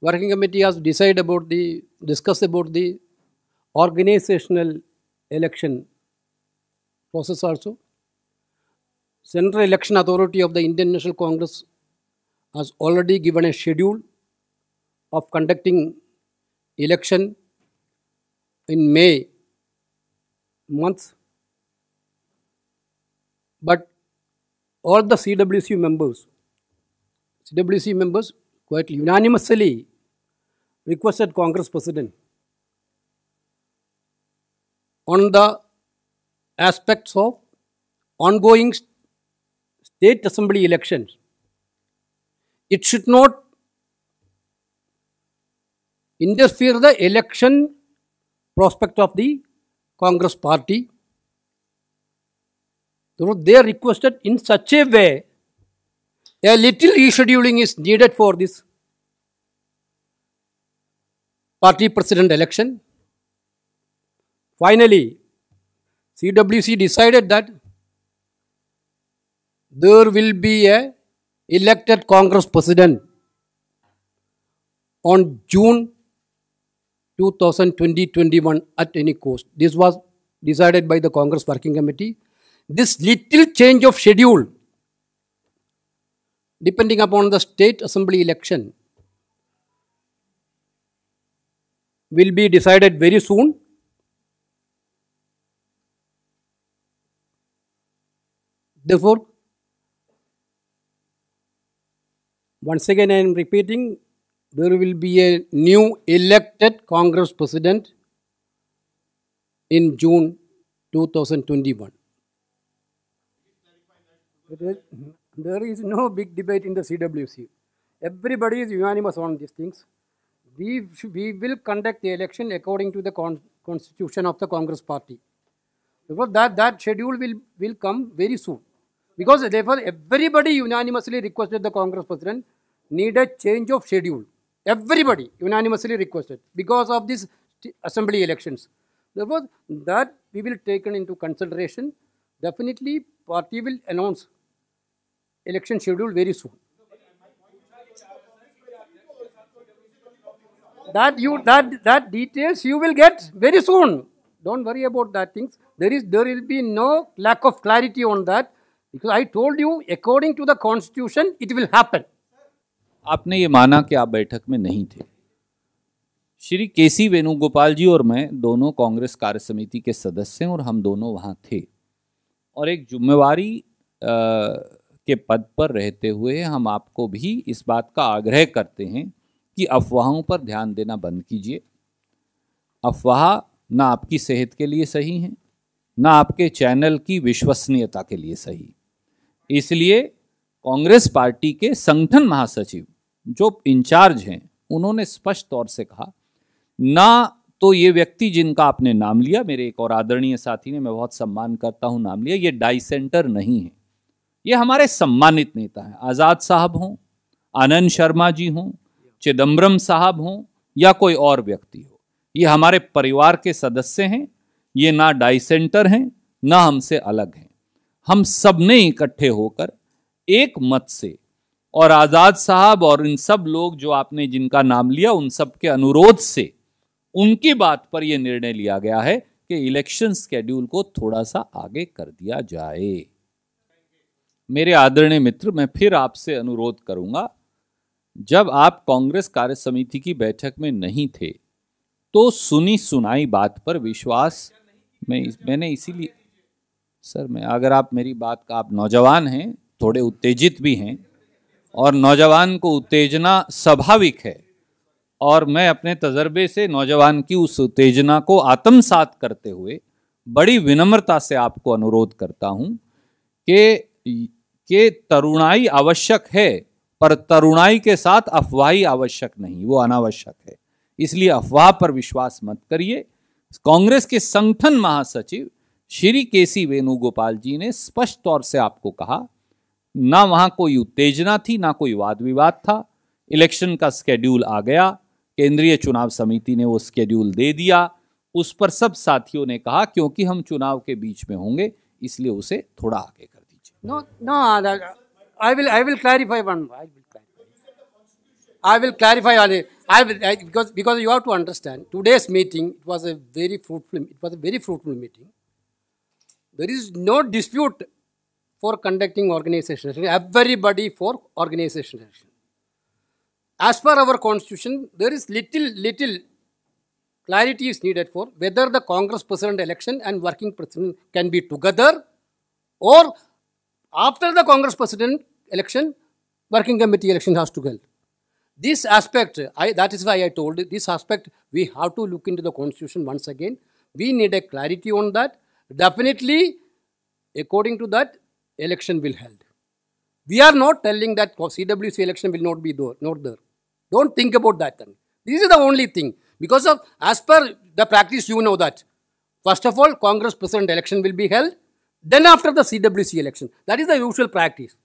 Working committee has decided about the, discuss about the organizational election process also. Central Election Authority of the Indian National Congress has already given a schedule of conducting election in May month. But all the CWC members, CWC members quite unanimously requested Congress President on the aspects of ongoing state assembly elections. It should not interfere the election prospect of the Congress party. They requested in such a way a little rescheduling is needed for this party president election. Finally, CWC decided that there will be a elected Congress president on June 2020-21 at any cost. This was decided by the Congress Working Committee. This little change of schedule depending upon the state assembly election will be decided very soon. Therefore, once again I am repeating, there will be a new elected Congress President in June 2021. There is no big debate in the CWC. Everybody is unanimous on these things. We, we will conduct the election according to the con constitution of the Congress party. Therefore, that, that schedule will, will come very soon. Because therefore, everybody unanimously requested the Congress president need a change of schedule. Everybody unanimously requested because of these assembly elections. Therefore, that we will taken into consideration. Definitely, party will announce election scheduled very soon. That you that that details you will get very soon. Don't worry about that things. There is there will be no lack of clarity on that because I told you according to the constitution it will happen. आपने ये माना कि आप बैठक में नहीं थे श्री के सी वेणुगोपाल जी और मैं दोनों कांग्रेस कार्य समिति के सदस्य हैं और हम दोनों वहाँ थे और एक जुम्मेवारी के पद पर रहते हुए हम आपको भी इस बात का आग्रह करते हैं कि अफवाहों पर ध्यान देना बंद कीजिए अफवाह ना आपकी सेहत के लिए सही हैं ना आपके चैनल की विश्वसनीयता के लिए सही इसलिए कांग्रेस पार्टी के संगठन महासचिव जो इंचार्ज हैं उन्होंने स्पष्ट तौर से कहा ना तो ये व्यक्ति जिनका आपने नाम लिया मेरे एक और आदरणीय साथी ने मैं बहुत सम्मान करता हूँ नाम लिया ये डाइसेंटर नहीं है ये हमारे सम्मानित नेता हैं आज़ाद साहब हों आनंद शर्मा जी हों चिदम्बरम साहब हों या कोई और व्यक्ति हो ये हमारे परिवार के सदस्य हैं ये ना डाइसेंटर हैं ना हमसे अलग हैं हम सब ने इकट्ठे होकर एक मत से और आज़ाद साहब और इन सब लोग जो आपने जिनका नाम लिया उन सब के अनुरोध से उनकी बात पर यह निर्णय लिया गया है कि इलेक्शन स्केड्यूल को थोड़ा सा आगे कर दिया जाए मेरे आदरणीय मित्र मैं फिर आपसे अनुरोध करूंगा जब आप कांग्रेस कार्य समिति की बैठक में नहीं थे तो सुनी सुनाई बात पर विश्वास मैं मैंने इसीलिए सर मैं अगर आप मेरी बात का आप नौजवान हैं थोड़े उत्तेजित भी हैं और नौजवान को उत्तेजना स्वाभाविक है और मैं अपने तजर्बे से नौजवान की उस उत्तेजना को आत्मसात करते हुए बड़ी विनम्रता से आपको अनुरोध करता हूं कि के तरुणाई आवश्यक है पर तरुणाई के साथ अफवाही आवश्यक नहीं वो अनावश्यक है इसलिए अफवाह पर विश्वास मत करिए कांग्रेस के संगठन महासचिव श्री के सी वेणुगोपाल जी ने स्पष्ट तौर से आपको कहा ना वहां कोई उत्तेजना थी ना कोई वाद विवाद था इलेक्शन का स्केड्यूल आ गया केंद्रीय चुनाव समिति ने वो स्केड्यूल दे दिया उस पर सब साथियों ने कहा क्योंकि हम चुनाव के बीच में होंगे इसलिए उसे थोड़ा आगे No, no, that, I will, I will clarify one. I will clarify. I will clarify all. I will I, because because you have to understand today's meeting it was a very fruitful it was a very fruitful meeting. There is no dispute for conducting organization. Everybody for organization. As per our constitution, there is little little clarity is needed for whether the Congress president election and working president can be together or after the Congress President election, working committee election has to be held. This aspect, I, that is why I told you, this aspect, we have to look into the constitution once again. We need a clarity on that. Definitely, according to that, election will held. We are not telling that CWC election will not be there, not there. Don't think about that thing. This is the only thing. Because of, as per the practice, you know that. First of all, Congress President election will be held. then after the CWC election. That is the usual practice.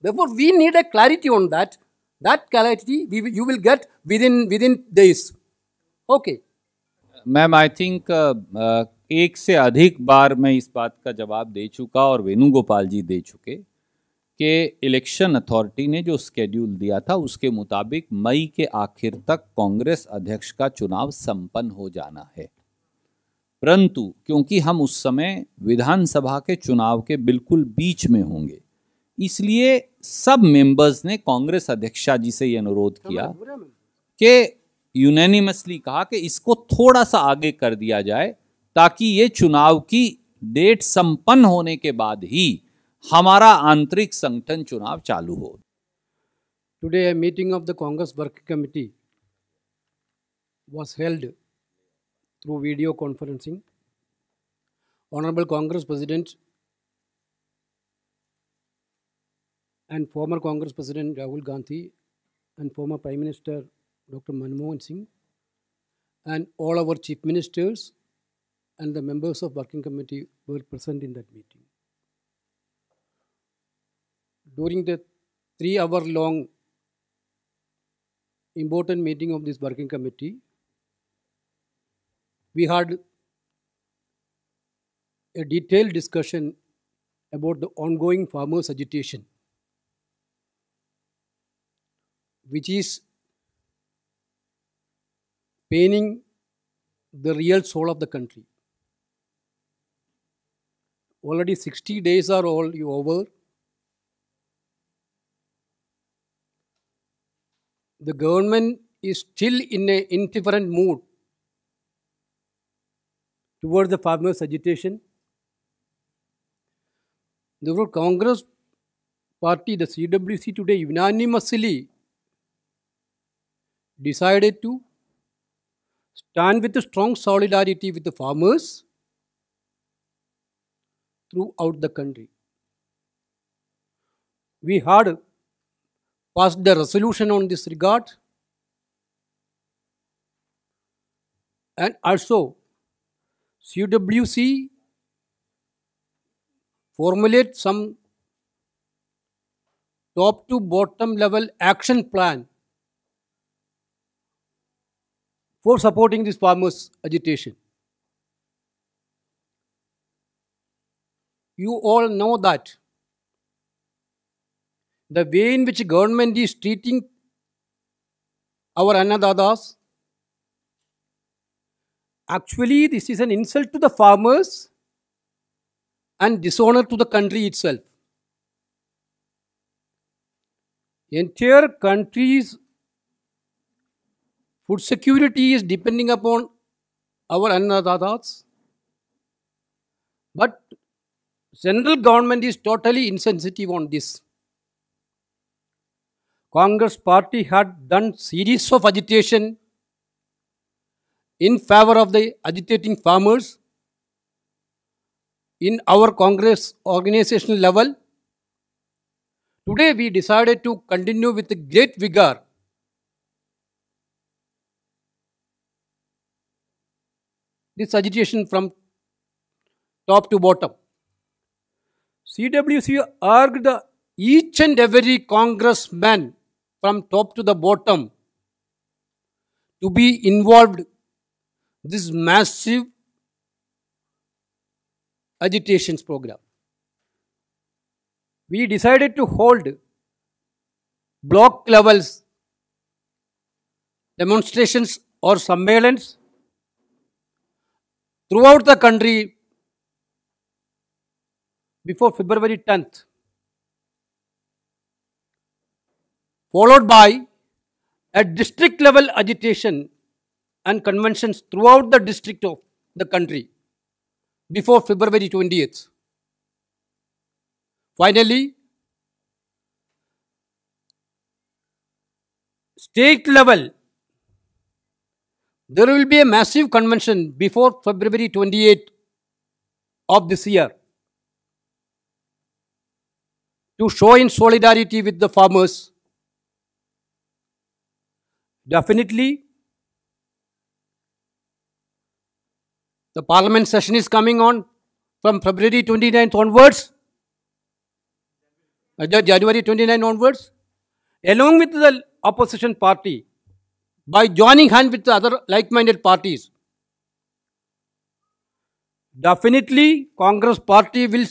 Therefore, we need a clarity on that. That clarity we, you will get within within days. Okay. Ma'am I think एक से अधिक बार मैं इस बात का जवाब दे चुका और वेणुगोपाल जी दे चुके कि इलेक्शन अथॉरिटी ने जो स्केड्यूल दिया था उसके मुताबिक मई के आखिर तक कांग्रेस अध्यक्ष का चुनाव संपन्न हो जाना है परंतु क्योंकि हम उस समय विधानसभा के चुनाव के बिल्कुल बीच में होंगे इसलिए सब मेंबर्स ने कांग्रेस अध्यक्षा जी से ये अनुरोध किया कि यूनैनिमसली कहा कि इसको थोड़ा सा आगे कर दिया जाए ताकि ये चुनाव की डेट संपन्न होने के बाद ही हमारा आंतरिक संगठन चुनाव चालू हो today meeting of the Congress working committee was held through video conferencing. Honorable Congress President and former Congress President Rahul Gandhi and former Prime Minister Dr. Manmohan Singh and all our chief ministers and the members of working committee were present in that meeting. During the three hour long important meeting of this working committee, we had a detailed discussion about the ongoing farmers' agitation, which is paining the real soul of the country. Already 60 days are all over. The government is still in an indifferent mood towards the farmers' agitation. The World Congress party, the CWC today unanimously decided to stand with a strong solidarity with the farmers throughout the country. We had passed the resolution on this regard and also CWC formulate some top to bottom level action plan for supporting this farmers agitation. You all know that the way in which government is treating our Annadadas Actually, this is an insult to the farmers and dishonor to the country itself. Entire countries food security is depending upon our annadatas. But central government is totally insensitive on this. Congress party had done series of agitation in favor of the agitating farmers in our Congress organizational level. Today we decided to continue with the great vigor this agitation from top to bottom. CWC urged each and every congressman from top to the bottom to be involved this massive agitations program. We decided to hold block levels demonstrations or surveillance throughout the country before February 10th, followed by a district level agitation and conventions throughout the district of the country before February 28th. Finally, state level, there will be a massive convention before February 28th of this year to show in solidarity with the farmers. Definitely, The parliament session is coming on from February 29th onwards, uh, January 29th onwards, along with the opposition party, by joining hand with the other like-minded parties. Definitely, Congress party will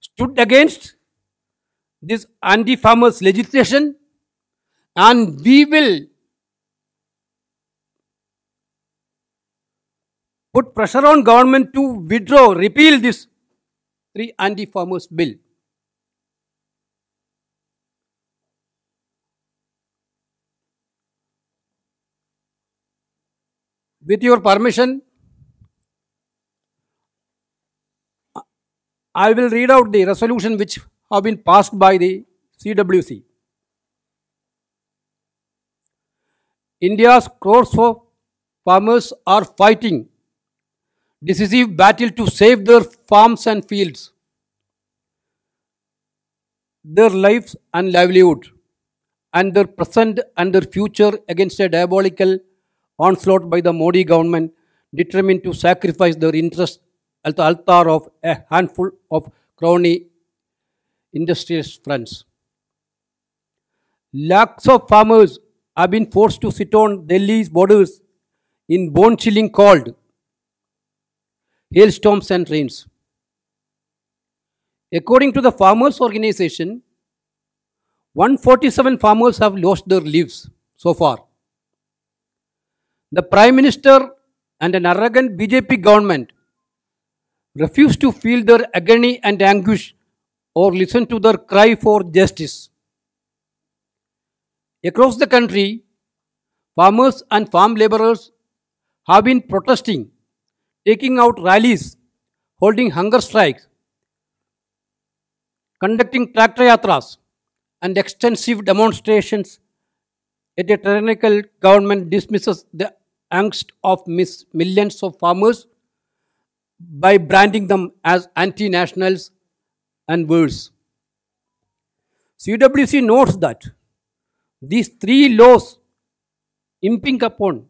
stood against this anti-farmers legislation and we will put pressure on government to withdraw, repeal this three anti-farmers bill. With your permission, I will read out the resolution which have been passed by the CWC. India's crores of farmers are fighting decisive battle to save their farms and fields, their lives and livelihood, and their present and their future against a diabolical onslaught by the Modi government determined to sacrifice their interests at the altar of a handful of crony industrialist friends. Lakhs of farmers have been forced to sit on Delhi's borders in bone chilling cold hailstorms and rains. According to the farmers' organization, 147 farmers have lost their lives so far. The Prime Minister and an arrogant BJP government refuse to feel their agony and anguish or listen to their cry for justice. Across the country, farmers and farm laborers have been protesting taking out rallies, holding hunger strikes, conducting tractor yatras and extensive demonstrations, a tyrannical government dismisses the angst of millions of farmers by branding them as anti-nationals and worse. CWC notes that these three laws imping upon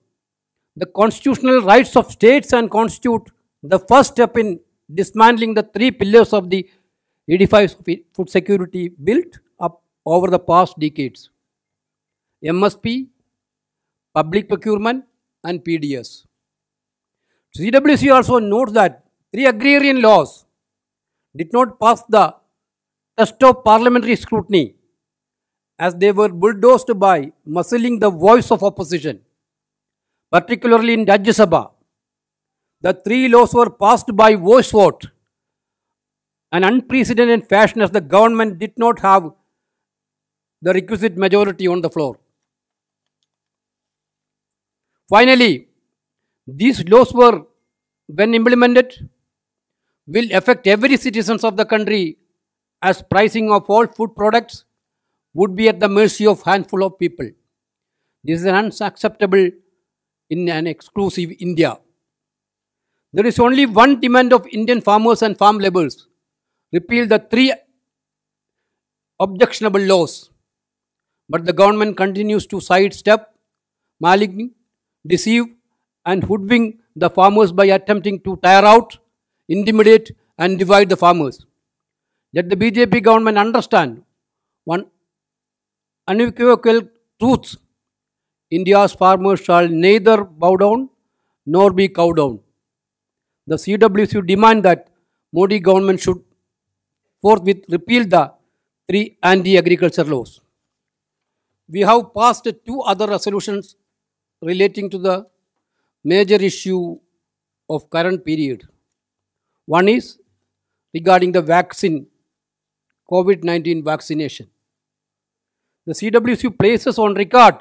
the constitutional rights of states and constitute the first step in dismantling the three pillars of the 85 food security built up over the past decades MSP, public procurement, and PDS. CWC also notes that three agrarian laws did not pass the test of parliamentary scrutiny as they were bulldozed by muscling the voice of opposition particularly in Rajya Sabha. The three laws were passed by voice vote, an unprecedented fashion as the government did not have the requisite majority on the floor. Finally, these laws were, when implemented, will affect every citizens of the country as pricing of all food products would be at the mercy of handful of people. This is an unacceptable in an exclusive India. There is only one demand of Indian farmers and farm laborers repeal the three objectionable laws. But the government continues to sidestep, malign, deceive, and hoodwink the farmers by attempting to tire out, intimidate, and divide the farmers. Let the BJP government understand one unequivocal truth India's farmers shall neither bow down nor be cow down. The CWC demand that Modi government should forthwith repeal the three anti-agriculture laws. We have passed two other resolutions relating to the major issue of current period. One is regarding the vaccine, COVID-19 vaccination. The CWC places on record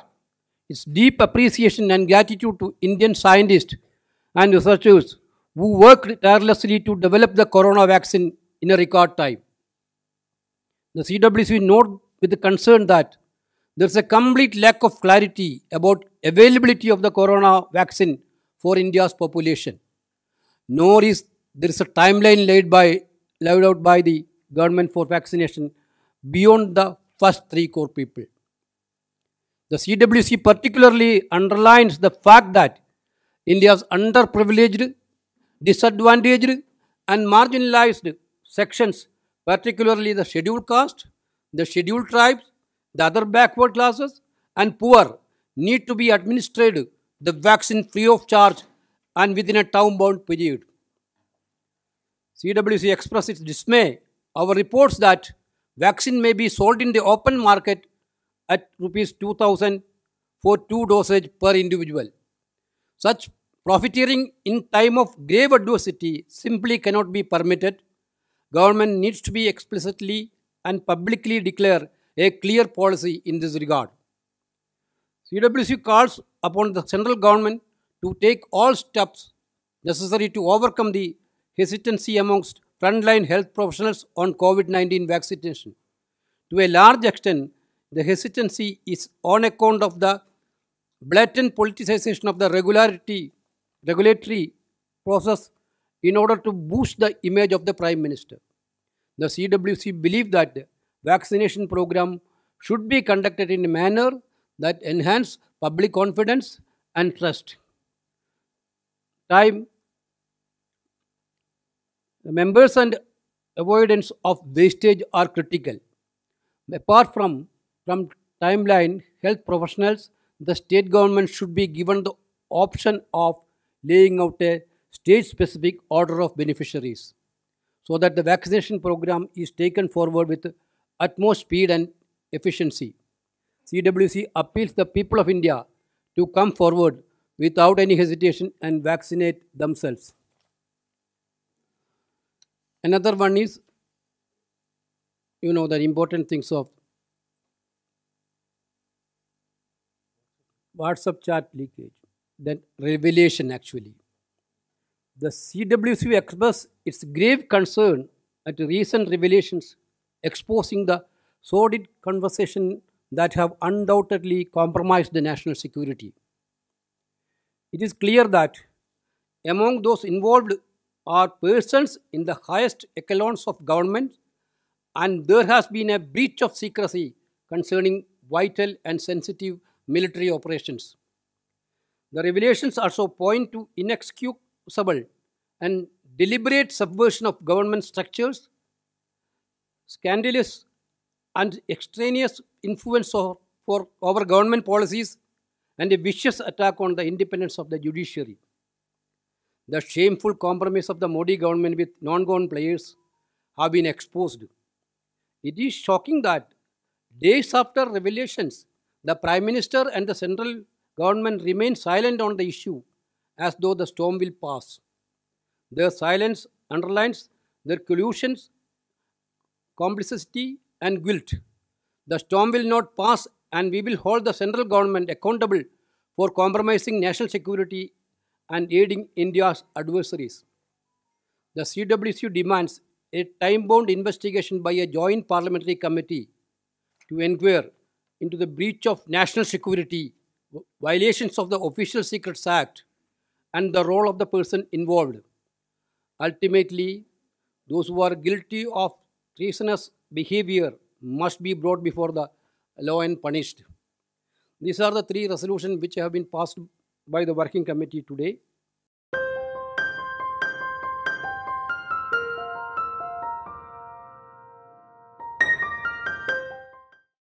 his deep appreciation and gratitude to Indian scientists and researchers who worked tirelessly to develop the corona vaccine in a record time. The CWC note with concern that there is a complete lack of clarity about availability of the corona vaccine for India's population. Nor is there is a timeline laid, by, laid out by the government for vaccination beyond the first three core people. The CWC particularly underlines the fact that India's underprivileged, disadvantaged, and marginalized sections, particularly the scheduled caste, the scheduled tribes, the other backward classes, and poor, need to be administered the vaccine free of charge and within a time bound period. CWC expressed its dismay over reports that vaccine may be sold in the open market at rupees 2000 for two dosage per individual. Such profiteering in time of grave adversity simply cannot be permitted. Government needs to be explicitly and publicly declare a clear policy in this regard. CWC calls upon the central government to take all steps necessary to overcome the hesitancy amongst frontline health professionals on COVID 19 vaccination. To a large extent, the hesitancy is on account of the blatant politicization of the regularity, regulatory process in order to boost the image of the Prime Minister. The CWC believe that vaccination program should be conducted in a manner that enhance public confidence and trust. Time, the members and avoidance of wastage are critical. Apart from from timeline health professionals, the state government should be given the option of laying out a state-specific order of beneficiaries so that the vaccination program is taken forward with utmost speed and efficiency. CWC appeals the people of India to come forward without any hesitation and vaccinate themselves. Another one is, you know, the important things of WhatsApp chat leakage, then revelation actually. The CWC expressed its grave concern at recent revelations exposing the sordid conversation that have undoubtedly compromised the national security. It is clear that among those involved are persons in the highest echelons of government and there has been a breach of secrecy concerning vital and sensitive military operations. The revelations also point to inexcusable and deliberate subversion of government structures, scandalous and extraneous influence for, over government policies, and a vicious attack on the independence of the judiciary. The shameful compromise of the Modi government with non-government players have been exposed. It is shocking that days after revelations, the Prime Minister and the central government remain silent on the issue as though the storm will pass. Their silence underlines their collusions, complicity, and guilt. The storm will not pass, and we will hold the central government accountable for compromising national security and aiding India's adversaries. The CWC demands a time bound investigation by a joint parliamentary committee to inquire into the breach of national security, violations of the Official Secrets Act, and the role of the person involved. Ultimately, those who are guilty of treasonous behavior must be brought before the law and punished. These are the three resolutions which have been passed by the working committee today.